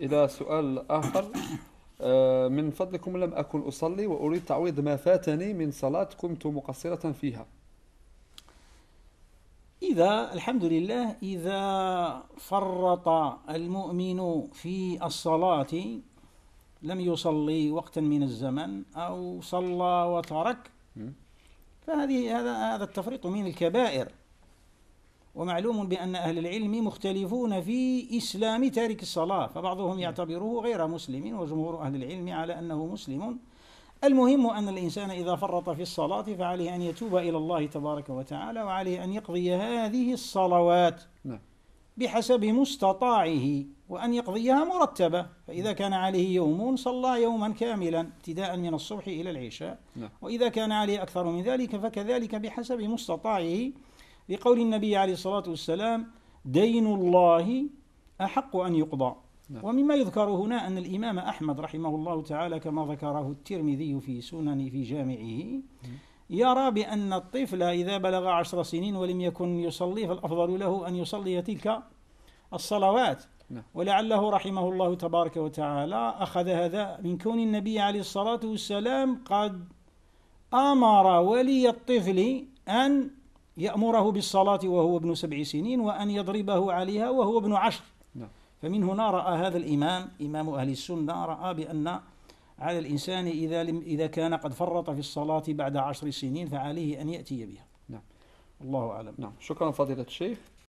إلى سؤال آخر آه، من فضلكم لم أكن أصلي وأريد تعويض ما فاتني من صلاة كنت مقصرة فيها إذا الحمد لله إذا فرط المؤمن في الصلاة لم يصلي وقتا من الزمن أو صلى وترك فهذه هذا هذا التفريط من الكبائر ومعلوم بأن أهل العلم مختلفون في إسلام تارك الصلاة فبعضهم نعم. يعتبره غير مسلم وجمهور أهل العلم على أنه مسلم المهم أن الإنسان إذا فرط في الصلاة فعليه أن يتوب إلى الله تبارك وتعالى وعليه أن يقضي هذه الصلوات نعم. بحسب مستطاعه وأن يقضيها مرتبة فإذا كان عليه يوم صلى يوما كاملا ابتداء من الصبح إلى العشاء نعم. وإذا كان عليه أكثر من ذلك فكذلك بحسب مستطاعه لقول النبي عليه الصلاة والسلام دين الله أحق أن يقضى نعم. ومما يذكر هنا أن الإمام أحمد رحمه الله تعالى كما ذكره الترمذي في سنن في جامعه يرى بأن الطفل إذا بلغ عشر سنين ولم يكن يصلي فالأفضل له أن يصلي تلك الصلوات نعم. ولعله رحمه الله تبارك وتعالى أخذ هذا من كون النبي عليه الصلاة والسلام قد أمر ولي الطفل أن يأمره بالصلاة وهو ابن سبع سنين وأن يضربه عليها وهو ابن عشر نعم. فمن هنا رأى هذا الإمام إمام أهل السنة رأى بأن على الإنسان إذا لم إذا كان قد فرط في الصلاة بعد عشر سنين فعليه أن يأتي بها نعم الله أعلم نعم شكرا فضيلة الشيخ